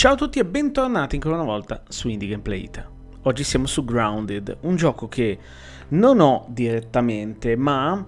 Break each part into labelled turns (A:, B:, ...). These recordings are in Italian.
A: Ciao a tutti e bentornati ancora una volta su Indie Gameplay It. Oggi siamo su Grounded, un gioco che non ho direttamente, ma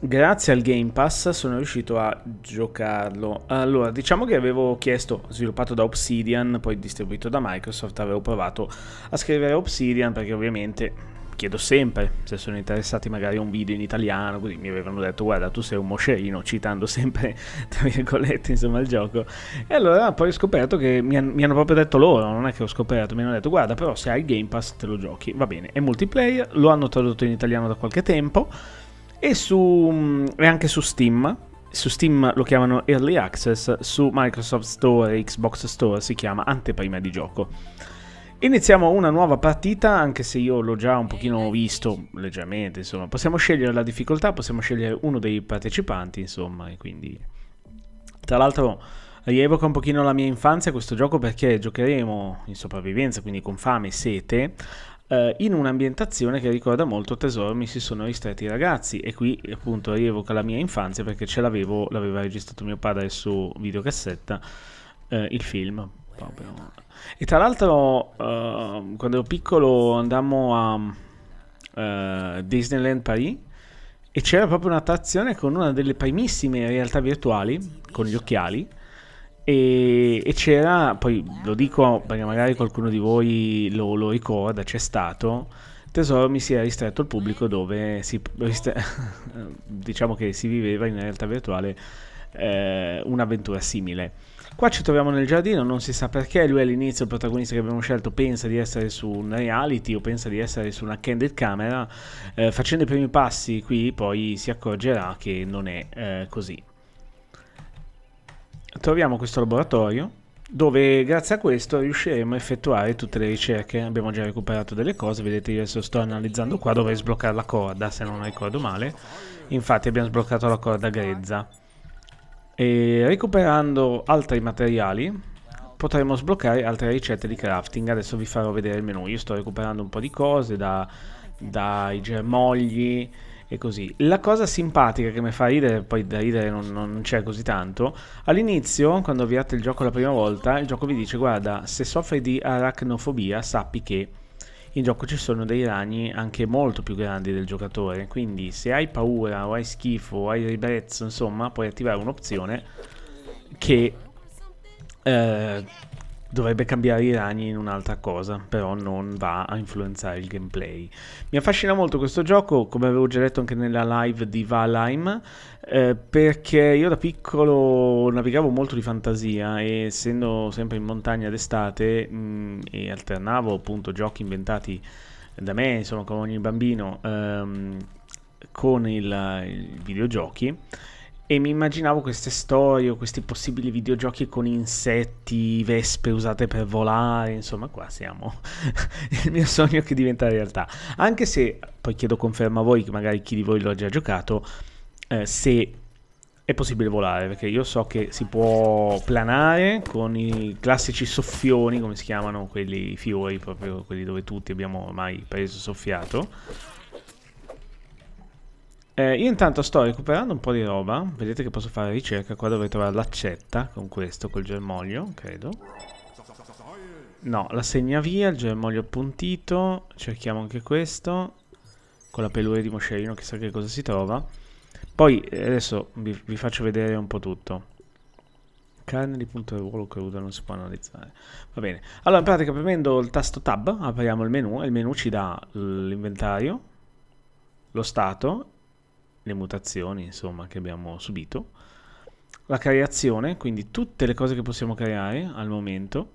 A: grazie al Game Pass sono riuscito a giocarlo. Allora, diciamo che avevo chiesto, sviluppato da Obsidian, poi distribuito da Microsoft, avevo provato a scrivere Obsidian perché ovviamente chiedo sempre se sono interessati magari a un video in italiano, così mi avevano detto guarda tu sei un moscerino, citando sempre tra virgolette insomma il gioco. E allora poi ho scoperto che mi, han- mi hanno proprio detto loro, non è che ho scoperto, mi hanno detto guarda però se hai il Game Pass te lo giochi, va bene, è multiplayer, lo hanno tradotto in italiano da qualche tempo e, su, e anche su Steam. Su Steam lo chiamano Early Access, su Microsoft Store e Xbox Store si chiama anteprima di gioco. Iniziamo una nuova partita, anche se io l'ho già un pochino visto, leggermente, insomma. Possiamo scegliere la difficoltà, possiamo scegliere uno dei partecipanti, insomma, e quindi... Tra l'altro rievoca un pochino la mia infanzia questo gioco perché giocheremo in sopravvivenza, quindi con fame e sete, eh, in un'ambientazione che ricorda molto Tesoro mi si sono ristretti i ragazzi e qui appunto rievoca la mia infanzia perché ce l'avevo, l'aveva registrato mio padre su videocassetta, eh, il film Proprio. E tra l'altro, uh, quando ero piccolo andammo a uh, Disneyland Paris e c'era proprio un'attrazione con una delle primissime realtà virtuali, con gli occhiali. E, e c'era, poi lo dico perché magari qualcuno di voi lo, lo ricorda, c'è stato. Tesoro mi si è ristretto il pubblico dove si, diciamo che si viveva in realtà virtuale eh, un'avventura simile. Qua ci troviamo nel giardino, non si sa perché, lui all'inizio il protagonista che abbiamo scelto pensa di essere su un reality o pensa di essere su una candid camera, eh, facendo i primi passi qui poi si accorgerà che non è eh, così. Troviamo questo laboratorio dove grazie a questo riusciremo a effettuare tutte le ricerche, abbiamo già recuperato delle cose, vedete io adesso sto analizzando qua, dovrei sbloccare la corda se non ricordo male, infatti abbiamo sbloccato la corda grezza. E recuperando altri materiali potremo sbloccare altre ricette di crafting. Adesso vi farò vedere il menu. Io sto recuperando un po' di cose da, dai germogli e così. La cosa simpatica che mi fa ridere, poi da ridere non, non c'è così tanto, all'inizio, quando avviate il gioco la prima volta, il gioco vi dice guarda, se soffri di arachnofobia sappi che in gioco ci sono dei ragni anche molto più grandi del giocatore, quindi se hai paura o hai schifo o hai ribrezzo, insomma, puoi attivare un'opzione che eh, dovrebbe cambiare i ragni in un'altra cosa, però non va a influenzare il gameplay. Mi affascina molto questo gioco, come avevo già detto anche nella live di Valheim, eh, perché io da piccolo navigavo molto di fantasia e essendo sempre in montagna d'estate mh, mm, e alternavo appunto giochi inventati da me, insomma come ogni bambino, ehm, con i videogiochi e mi immaginavo queste storie o questi possibili videogiochi con insetti, vespe usate per volare, insomma qua siamo. Il mio sogno che diventa realtà. Anche se, poi chiedo conferma a voi, che magari chi di voi l'ha già giocato, eh, se è possibile volare, perché io so che si può planare con i classici soffioni, come si chiamano quelli fiori, proprio quelli dove tutti abbiamo ormai preso soffiato eh, io intanto sto recuperando un po' di roba, vedete che posso fare ricerca, qua dovrei trovare l'accetta con questo, col germoglio, credo. No, la segna via, il germoglio appuntito, cerchiamo anche questo, con la pelure di moscerino chissà che cosa si trova. Poi eh, adesso vi, vi faccio vedere un po' tutto. Carne di punto di ruolo cruda non si può analizzare. Va bene. Allora, in pratica, premendo il tasto tab, apriamo il menu e il menu ci dà l'inventario, lo stato le mutazioni insomma, che abbiamo subito, la creazione, quindi tutte le cose che possiamo creare al momento,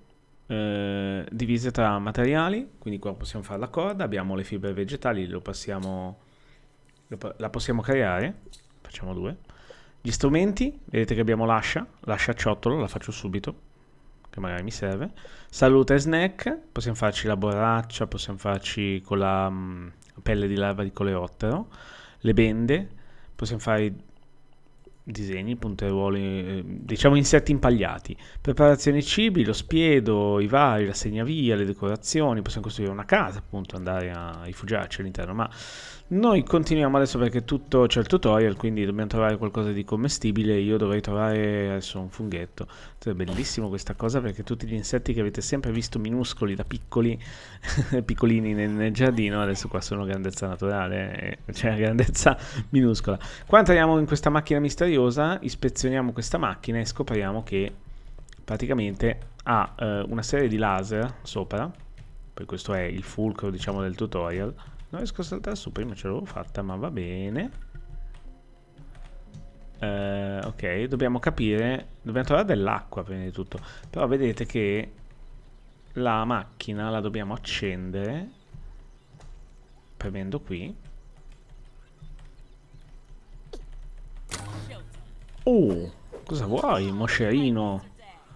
A: eh, divise tra materiali, quindi qua possiamo fare la corda, abbiamo le fibre vegetali, lo passiamo, lo, la possiamo creare, facciamo due. Gli strumenti, vedete che abbiamo l'ascia, l'ascia ciottolo, la faccio subito, che magari mi serve. Salute e snack, possiamo farci la borraccia, possiamo farci con la mh, mm, pelle di larva di coleottero, le bende, possiamo fare disegni, punteruoli, eh, diciamo insetti impagliati, preparazione cibi, lo spiedo, i vari, la segnavia, le decorazioni, possiamo costruire una casa, appunto, andare a rifugiarci all'interno, ma noi continuiamo adesso perché tutto c'è il tutorial, quindi dobbiamo trovare qualcosa di commestibile, io dovrei trovare adesso un funghetto, è bellissimo questa cosa perché tutti gli insetti che avete sempre visto minuscoli da piccoli, piccolini nel, nel, giardino, adesso qua sono grandezza naturale, eh, cioè grandezza minuscola. Qua entriamo in questa macchina misteriosa, curiosa, ispezioniamo questa macchina e scopriamo che praticamente ha eh, una serie di laser sopra, poi questo è il fulcro diciamo del tutorial, non riesco a saltare su, prima ce l'avevo fatta ma va bene. Eh, ok, dobbiamo capire, dobbiamo trovare dell'acqua prima di tutto, però vedete che la macchina la dobbiamo accendere premendo qui Oh, cosa vuoi, moscerino?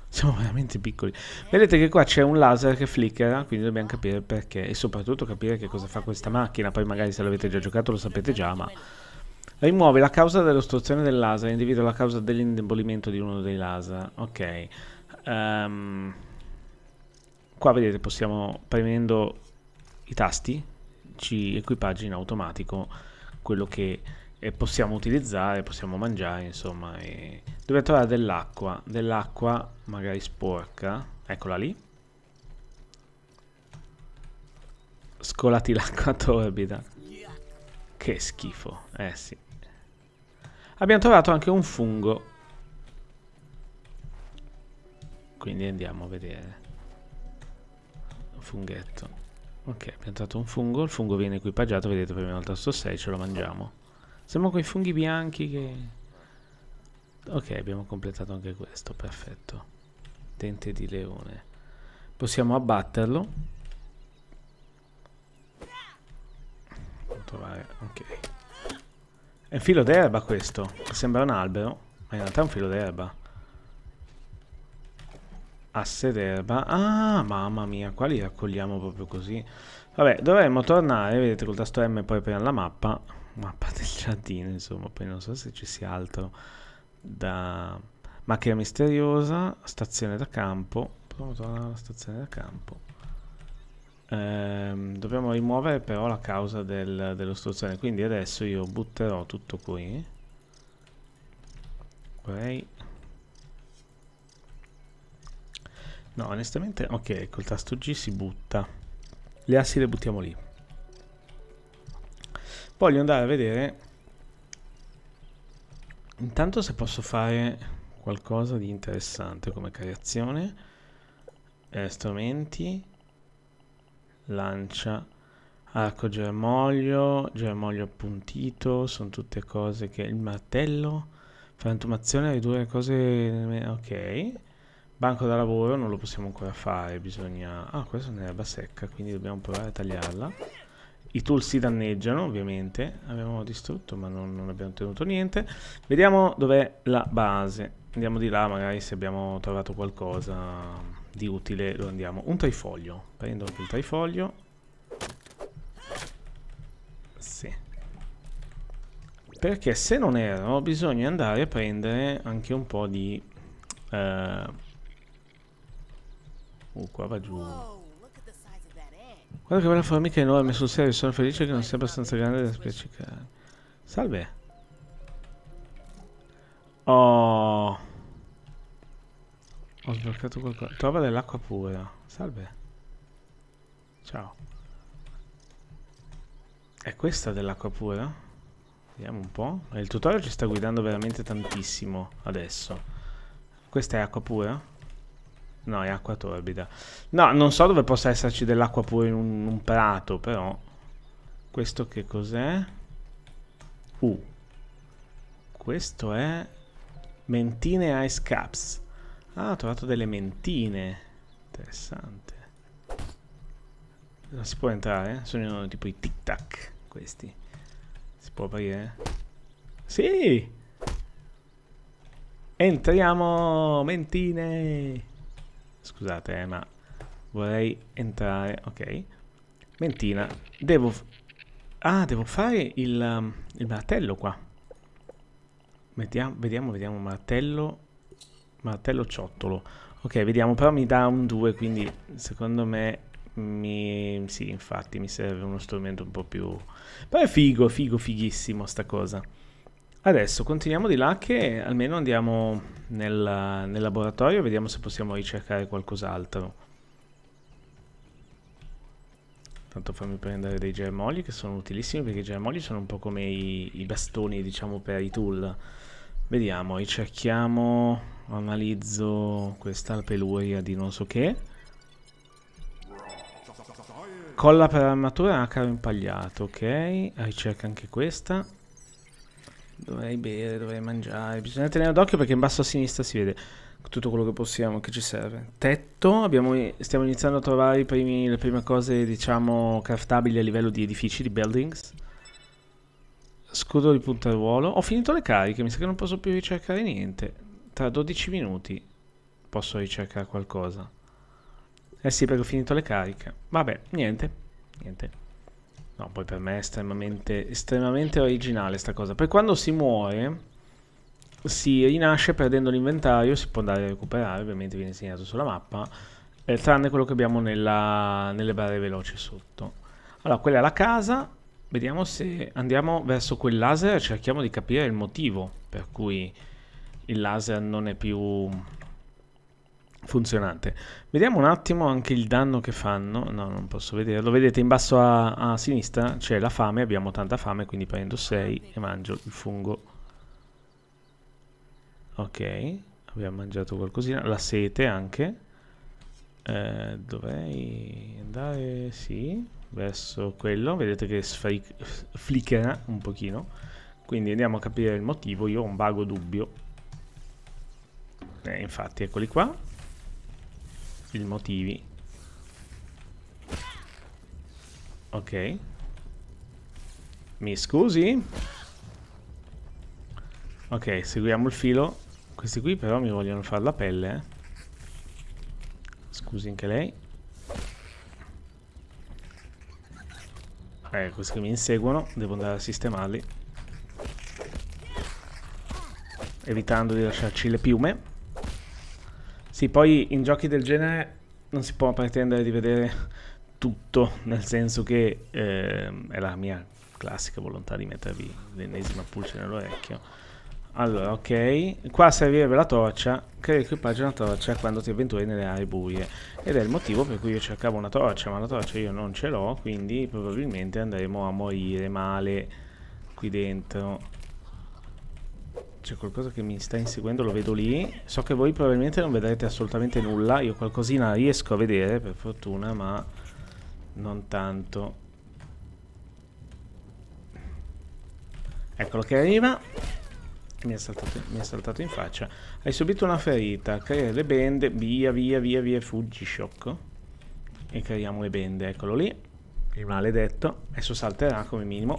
A: Siamo veramente piccoli. Vedete che qua c'è un laser che flickera, quindi dobbiamo capire perché. E soprattutto capire che cosa fa questa macchina. Poi magari se l'avete già giocato lo sapete già, ma... Rimuove la causa dell'ostruzione del laser, individua la causa dell'indebolimento di uno dei laser. Ok. Um, qua vedete possiamo, premendo i tasti, ci equipaggi in automatico quello che e possiamo utilizzare, possiamo mangiare, insomma. E... Dove trovare dell'acqua, dell'acqua magari sporca, eccola lì. Scolati l'acqua torbida. Che schifo, eh sì. Abbiamo trovato anche un fungo. Quindi andiamo a vedere. Un funghetto. Ok, abbiamo trovato un fungo, il fungo viene equipaggiato, vedete per il volta 6, ce lo mangiamo. Siamo con i funghi bianchi che... Ok, abbiamo completato anche questo, perfetto. Dente di leone. Possiamo abbatterlo. Trovare... Ok. È un filo d'erba questo. Sembra un albero, ma in realtà è un filo d'erba. Asse d'erba. Ah, mamma mia, qua li raccogliamo proprio così. Vabbè, dovremmo tornare, vedete, col tasto M poi apriamo la mappa mappa del giardino, insomma, poi non so se ci sia altro da... Macchina misteriosa, stazione da campo, potremmo tornare alla stazione da campo. Ehm, dobbiamo rimuovere però la causa del, dell'ostruzione, quindi adesso io butterò tutto qui. Ok. No, onestamente, ok, col tasto G si butta. Le assi le buttiamo lì. Voglio andare a vedere intanto se posso fare qualcosa di interessante come creazione. Eh, strumenti, lancia, arco germoglio, germoglio appuntito, sono tutte cose che... Il martello, frantumazione, ridurre cose... Ok. Banco da lavoro non lo possiamo ancora fare, bisogna... Ah, questa è un'erba secca, quindi dobbiamo provare a tagliarla. I tool si danneggiano, ovviamente. Abbiamo distrutto, ma non, non abbiamo ottenuto niente. Vediamo dov'è la base. Andiamo di là, magari se abbiamo trovato qualcosa di utile lo andiamo. Un trifoglio. Prendo anche il trifoglio. Sì. Perché se non erro bisogna andare a prendere anche un po' di... Uh, uh qua va giù Guarda che bella formica enorme, sul serio, sono felice che non sia abbastanza grande da spiaccicare. Salve. Oh. Ho sbloccato qualcosa. Trova dell'acqua pura. Salve. Ciao. È questa dell'acqua pura? Vediamo un po'. Il tutorial ci sta guidando veramente tantissimo adesso. Questa è acqua pura? No, è acqua torbida. No, non so dove possa esserci dell'acqua pure in un, un, prato, però. Questo che cos'è? Uh. Questo è... Mentine Ice Caps. Ah, ho trovato delle mentine. Interessante. Non si può entrare? Sono tipo i tic tac, questi. Si può aprire? Sì! Entriamo, mentine! Scusate, eh, ma vorrei entrare... Ok. Mentina. Devo... Ah, devo fare il, um, il martello qua. Mettiamo, vediamo, vediamo, martello, martello ciottolo. Ok, vediamo, però mi dà un 2, quindi secondo me mi... Sì, infatti, mi serve uno strumento un po' più... Però è figo, figo, fighissimo sta cosa. Adesso continuiamo di là che almeno andiamo nel, nel laboratorio e vediamo se possiamo ricercare qualcos'altro. Tanto fammi prendere dei germogli che sono utilissimi perché i germogli sono un po' come i, i bastoni diciamo per i tool. Vediamo, ricerchiamo, analizzo questa peluria di non so che. Colla per armatura a caro impagliato, ok. Ricerca anche questa. Dovrei bere, dovrei mangiare. Bisogna tenere d'occhio perché in basso a sinistra si vede tutto quello che possiamo, che ci serve. Tetto, abbiamo, stiamo iniziando a trovare primi, le prime cose, diciamo, craftabili a livello di edifici, di buildings. Scudo di puntaruolo. Ho finito le cariche, mi sa che non posso più ricercare niente. Tra 12 minuti posso ricercare qualcosa. Eh sì, perché ho finito le cariche. Vabbè, niente. Niente. No, poi per me è estremamente, estremamente originale sta cosa. Poi quando si muore, si rinasce perdendo l'inventario, si può andare a recuperare, ovviamente viene segnato sulla mappa, eh, tranne quello che abbiamo nella, nelle barre veloci sotto. Allora, quella è la casa, vediamo se andiamo verso quel laser e cerchiamo di capire il motivo per cui il laser non è più funzionante. Vediamo un attimo anche il danno che fanno. No, non posso vederlo. Vedete in basso a, a sinistra c'è la fame, abbiamo tanta fame, quindi prendo 6 e mangio il fungo. Ok, abbiamo mangiato qualcosina. La sete anche. Eh, dovrei andare, sì, verso quello. Vedete che flickera un pochino. Quindi andiamo a capire il motivo. Io ho un vago dubbio. Eh, infatti, eccoli qua il motivi. Ok. Mi scusi? Ok, seguiamo il filo. Questi qui però mi vogliono fare la pelle. Eh. Scusi anche lei. Eh, questi che mi inseguono, devo andare a sistemarli. Evitando di lasciarci le piume. Sì, poi in giochi del genere non si può pretendere di vedere tutto, nel senso che eh, è la mia classica volontà di mettervi l'ennesima pulce nell'orecchio. Allora, ok, qua servirebbe la torcia, crea equipaggia una torcia quando ti avventuri nelle aree buie. Ed è il motivo per cui io cercavo una torcia, ma la torcia io non ce l'ho, quindi probabilmente andremo a morire male qui dentro c'è qualcosa che mi sta inseguendo, lo vedo lì. So che voi probabilmente non vedrete assolutamente nulla. Io qualcosina riesco a vedere, per fortuna, ma non tanto. Eccolo che arriva. Mi ha saltato, saltato, in faccia. Hai subito una ferita. Crea le bende. Via, via, via, via. Fuggi, sciocco. E creiamo le bende. Eccolo lì. Il maledetto. Adesso salterà come minimo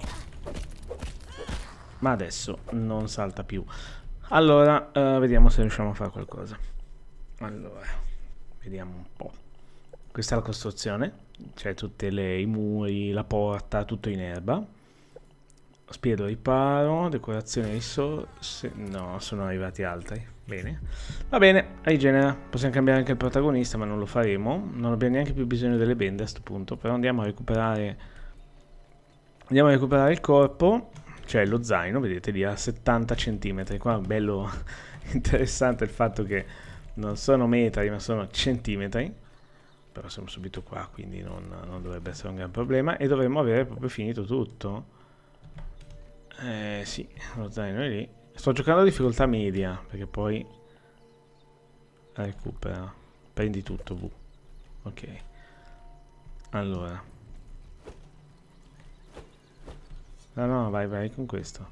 A: ma adesso non salta più. Allora, eh, vediamo se riusciamo a fare qualcosa. Allora, vediamo un po'. Questa è la costruzione, c'è tutti i muri, la porta, tutto in erba. Spiedo riparo, decorazione risorse... No, sono arrivati altri. Bene. Va bene, rigenera. Possiamo cambiare anche il protagonista, ma non lo faremo. Non abbiamo neanche più bisogno delle bende a questo punto. Però andiamo a recuperare... Andiamo a recuperare il corpo cioè lo zaino, vedete lì a 70 cm, qua bello interessante il fatto che non sono metri ma sono centimetri, però siamo subito qua quindi non, non dovrebbe essere un gran problema e dovremmo avere proprio finito tutto. Eh sì, lo zaino è lì. Sto giocando a difficoltà media perché poi recupera, prendi tutto V. Ok. Allora, No, no, vai, vai con questo.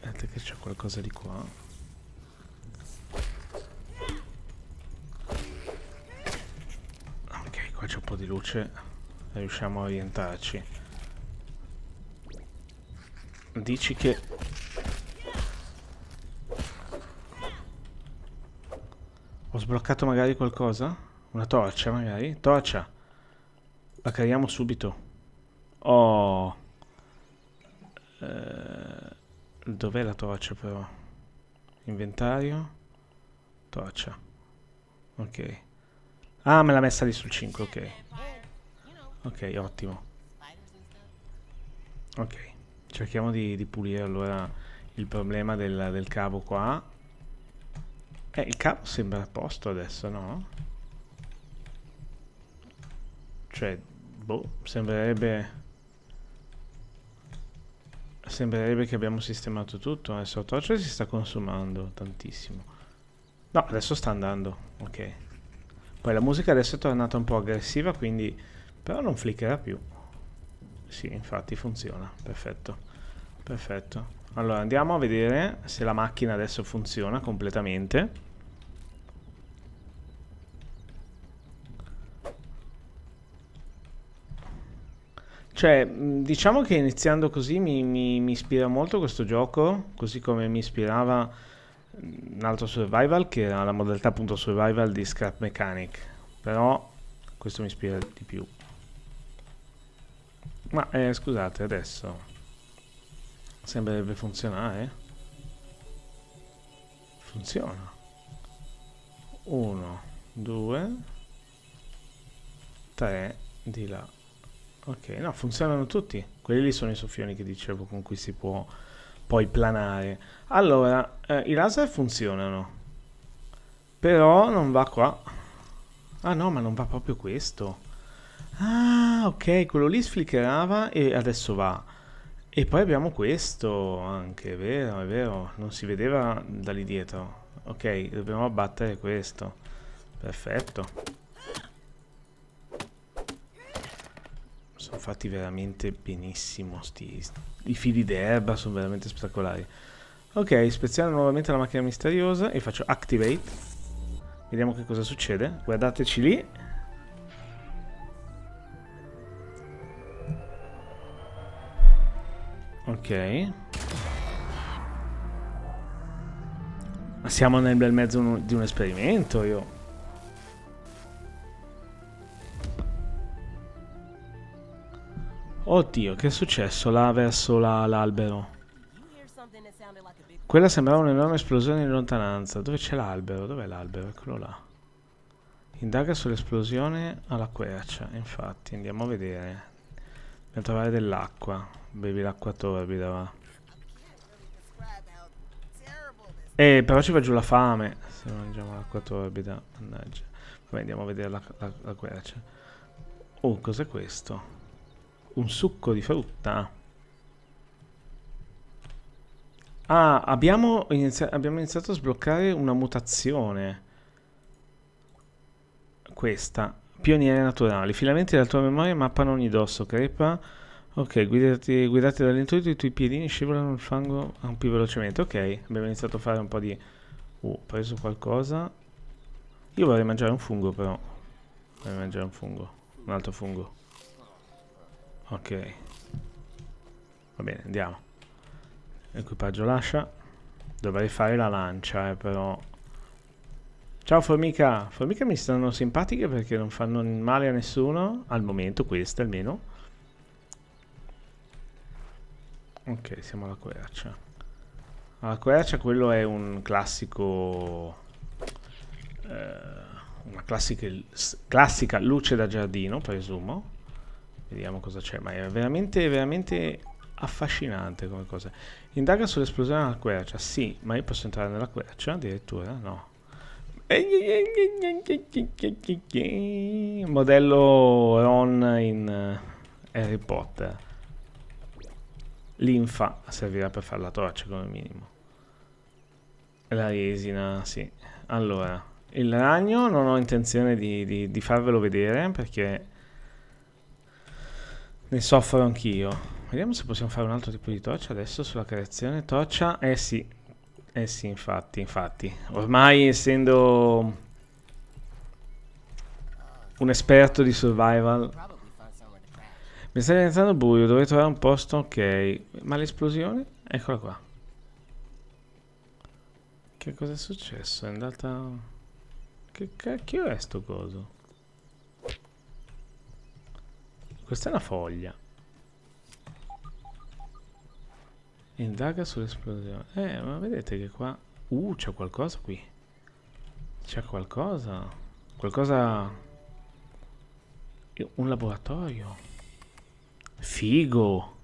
A: Aspetta che c'è qualcosa di qua. Ok, qua c'è un po' di luce. Riusciamo a orientarci. Dici che Ho sbloccato magari qualcosa? Una torcia magari? Torcia! La creiamo subito. Oh! Eh, Dov'è la torcia però? Inventario? Torcia. Ok. Ah, me l'ha messa lì sul 5, ok. Ok, ottimo. Ok. Cerchiamo di, di pulire allora il problema del, del cavo qua. Eh, il cavo sembra a posto adesso, no? Cioè, boh, sembrerebbe... Sembrerebbe che abbiamo sistemato tutto. Adesso eh. il torcia si sta consumando tantissimo. No, adesso sta andando. Ok. Poi la musica adesso è tornata un po' aggressiva, quindi... Però non flickerà più. Sì, infatti funziona. Perfetto. Perfetto. Allora, andiamo a vedere se la macchina adesso funziona completamente. Cioè, diciamo che iniziando così mi, mi, mi, ispira molto questo gioco, così come mi ispirava un altro survival che era la modalità appunto survival di Scrap Mechanic, però questo mi ispira di più. Ma eh, scusate, adesso sembrerebbe funzionare. Funziona. Uno, due, tre, di là. Ok, no, funzionano tutti. Quelli lì sono i soffioni che dicevo con cui si può poi planare. Allora, eh, i laser funzionano. Però non va qua. Ah no, ma non va proprio questo. Ah, ok, quello lì sflickerava e adesso va. E poi abbiamo questo anche, è vero, è vero. Non si vedeva da lì dietro. Ok, dobbiamo abbattere questo. Perfetto. sono fatti veramente benissimo. Sti, I fili d'erba sono veramente spettacolari. Ok, spezziamo nuovamente la macchina misteriosa e faccio activate. Vediamo che cosa succede. Guardateci lì. Ok. Ma siamo nel bel mezzo di un esperimento, io. Oddio, che è successo là verso l'albero? La, Quella sembrava un'enorme esplosione in lontananza. Dove c'è l'albero? Dov'è l'albero? Eccolo là. Indaga sull'esplosione alla quercia. Infatti, andiamo a vedere. Dobbiamo trovare dell'acqua. Bevi l'acqua torbida, va. Eh, però ci va giù la fame se mangiamo l'acqua torbida. Mannaggia. Vabbè, andiamo a vedere la, la, la quercia. Oh, cos'è questo? un succo di frutta. Ah, abbiamo, inizia abbiamo iniziato a sbloccare una mutazione. Questa. Pioniere naturali. Filamenti della tua memoria mappano ogni dosso, crepa. Ok, guidati, guidati dall'intuito, i tuoi piedini scivolano il fango più velocemente. Ok, abbiamo iniziato a fare un po' di... Uh, ho preso qualcosa. Io vorrei mangiare un fungo però. Vorrei mangiare un fungo. Un altro fungo ok va bene andiamo equipaggio lascia dovrei fare la lancia eh, però ciao formica formica mi stanno simpatiche perché non fanno male a nessuno al momento queste almeno ok siamo alla quercia alla quercia quello è un classico eh, una classica, classica luce da giardino presumo Vediamo cosa c'è, ma è veramente, veramente affascinante come cosa. Indaga sull'esplosione della quercia, sì, ma io posso entrare nella quercia addirittura? No. Modello Ron in eh, Harry Potter. L'infa servirà per fare la torcia come minimo. La resina, sì. Allora, il ragno non ho intenzione di, di, di farvelo vedere perché ne soffro anch'io. Vediamo se possiamo fare un altro tipo di torcia adesso sulla creazione. Torcia, eh sì, eh sì, infatti, infatti. Ormai essendo un esperto di survival... Mi sta diventando buio, dovrei trovare un posto, ok. Ma l'esplosione? Eccola qua. Che cosa è successo? È andata... Che cacchio è sto coso? Questa è una foglia. Indaga sull'esplosione. Eh, ma vedete che qua... Uh, c'è qualcosa qui. C'è qualcosa. Qualcosa... Un laboratorio. Figo.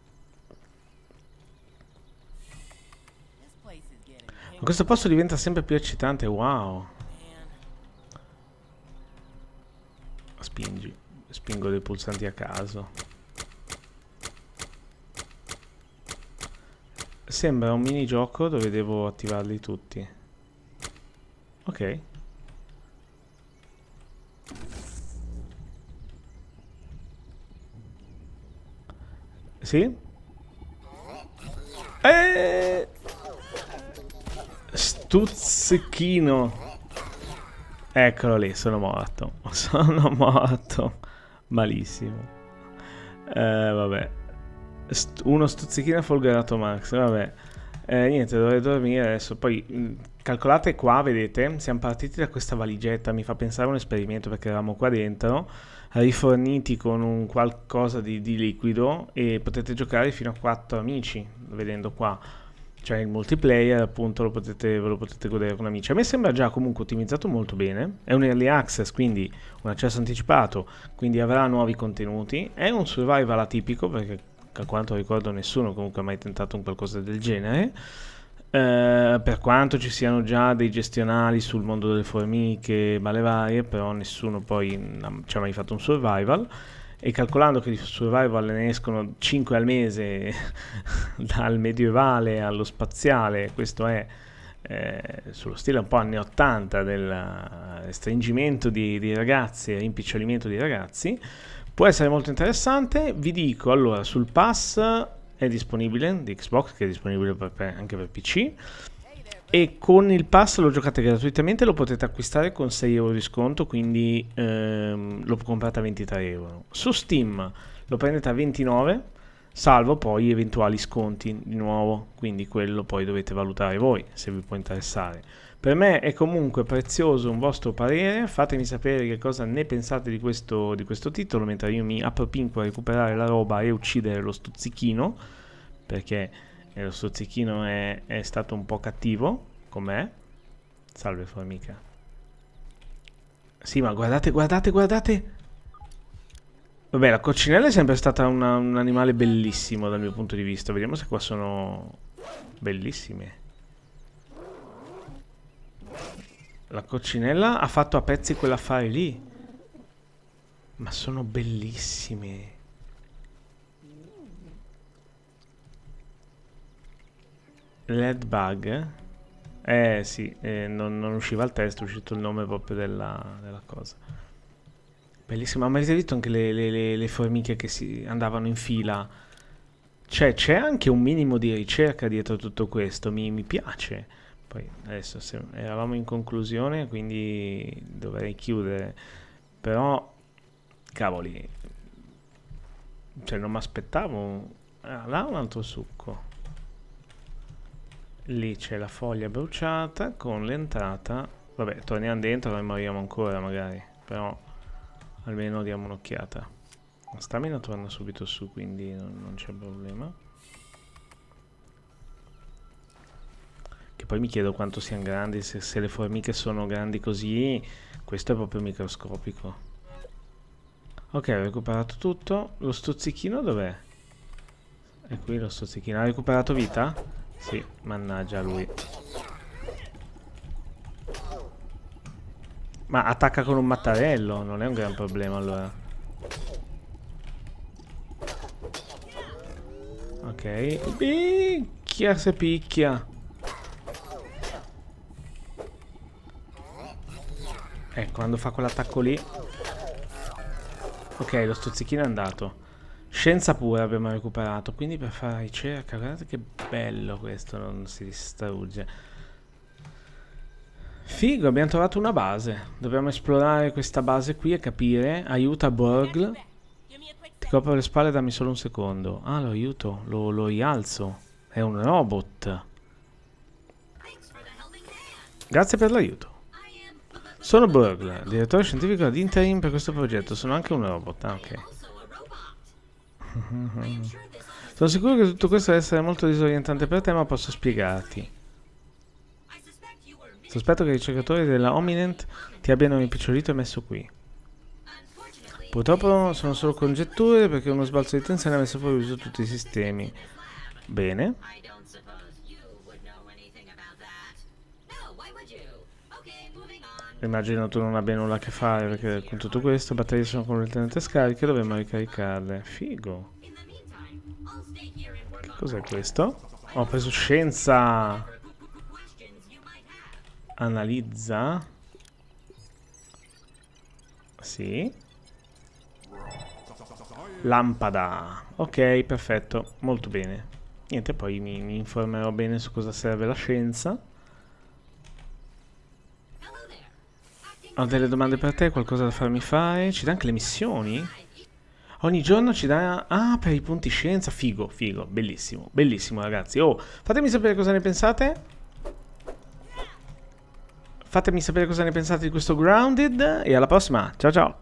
A: Ma questo posto diventa sempre più eccitante. Wow. Spingi. Spingo dei pulsanti a caso. Sembra un minigioco dove devo attivarli tutti. Ok. Sì? Eh... Stuzzichino. Eccolo lì, sono morto. Sono morto. Malissimo. Eh, vabbè. St- uno stuzzichino folgorato Max, vabbè. Eh, niente, dovrei dormire adesso. Poi mm, calcolate qua, vedete, siamo partiti da questa valigetta, mi fa pensare a un esperimento perché eravamo qua dentro, riforniti con un qualcosa di, di liquido e potete giocare fino a 4 amici, vedendo qua cioè il multiplayer appunto lo potete, ve lo potete godere con amici. A me sembra già comunque ottimizzato molto bene, è un early access, quindi un accesso anticipato, quindi avrà nuovi contenuti, è un survival atipico perché a quanto ricordo nessuno comunque ha mai tentato un qualcosa del genere. Eh, per quanto ci siano già dei gestionali sul mondo delle formiche, male varie, però nessuno poi ci mm, ha mai fatto un survival e calcolando che di survival ne escono 5 al mese dal medievale allo spaziale, questo è eh, sullo stile un po' anni 80 del stringimento di, di ragazzi e rimpicciolimento di ragazzi, può essere molto interessante. Vi dico allora sul pass è disponibile di Xbox che è disponibile per, per, anche per PC e con il pass lo giocate gratuitamente, lo potete acquistare con 6 euro di sconto, quindi ehm, lo comprate a 23 euro. Su Steam lo prendete a 29, salvo poi eventuali sconti di nuovo, quindi quello poi dovete valutare voi se vi può interessare. Per me è comunque prezioso un vostro parere, fatemi sapere che cosa ne pensate di questo, di questo titolo, mentre io mi appropinco a recuperare la roba e uccidere lo stuzzichino, perché e lo stuzzichino è, è stato un po' cattivo Com'è? Salve formica Sì, ma guardate, guardate, guardate. Vabbè, la coccinella è sempre stata una, un animale bellissimo dal mio punto di vista. Vediamo se qua sono bellissime. La coccinella ha fatto a pezzi quell'affare lì. Ma sono bellissime. Led Bug? Eh sì, eh, non, non, usciva il testo, è uscito il nome proprio della, della cosa. Bellissimo, ma avete visto anche le, le, le, le formiche che si andavano in fila? Cioè, c'è anche un minimo di ricerca dietro tutto questo, mi, mi piace. Poi adesso se, eravamo in conclusione, quindi dovrei chiudere. Però, cavoli, cioè non mi aspettavo... Ah, là un altro succo. Lì c'è la foglia bruciata con l'entrata. Vabbè, torniamo dentro e moriamo ancora magari. Però almeno diamo un'occhiata. La stamina torna subito su, quindi non, non c'è problema. Che poi mi chiedo quanto siano grandi. Se, se le formiche sono grandi così, questo è proprio microscopico. Ok, ho recuperato tutto. Lo stuzzichino dov'è? È qui lo stuzzichino. Ha recuperato vita? Sì, mannaggia lui. Ma attacca con un mattarello, non è un gran problema allora. Ok. Picchia se picchia. Ecco, quando fa quell'attacco lì... Ok, lo stuzzichino è andato. Scienza pura abbiamo recuperato, quindi per fare ricerca, guardate che bello questo, non si distrugge. Figo, abbiamo trovato una base. Dobbiamo esplorare questa base qui e capire. Aiuta Borgl. Ti copro le spalle, dammi solo un secondo. Ah, lo aiuto, lo, lo rialzo. È un robot. Grazie per l'aiuto. Sono Borgl, direttore scientifico ad Interim per questo progetto. Sono anche un robot, ah, ok. Sono sicuro che tutto questo deve essere molto disorientante per te, ma posso spiegarti. Sospetto che i ricercatori della Ominent ti abbiano impicciolito e messo qui. Purtroppo sono solo congetture perché uno sbalzo di tensione ha messo fuori uso tutti i sistemi. Bene. Immagino tu non abbia nulla a che fare perché con tutto questo batterie sono completamente scariche, dobbiamo ricaricarle. Figo. Che cos'è questo? Ho preso scienza. Analizza. Sì. Lampada. Ok, perfetto. Molto bene. Niente, poi mi, mi informerò bene su cosa serve la scienza. Ho delle domande per te, qualcosa da farmi fare. Ci dà anche le missioni? Ogni giorno ci dà... Ah, per i punti scienza. Figo, figo. Bellissimo, bellissimo ragazzi. Oh, fatemi sapere cosa ne pensate. Fatemi sapere cosa ne pensate di questo Grounded. E alla prossima. Ciao ciao.